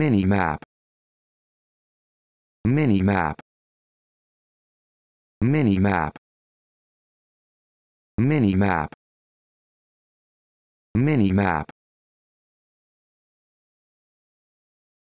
mini map mini map mini map mini map mini map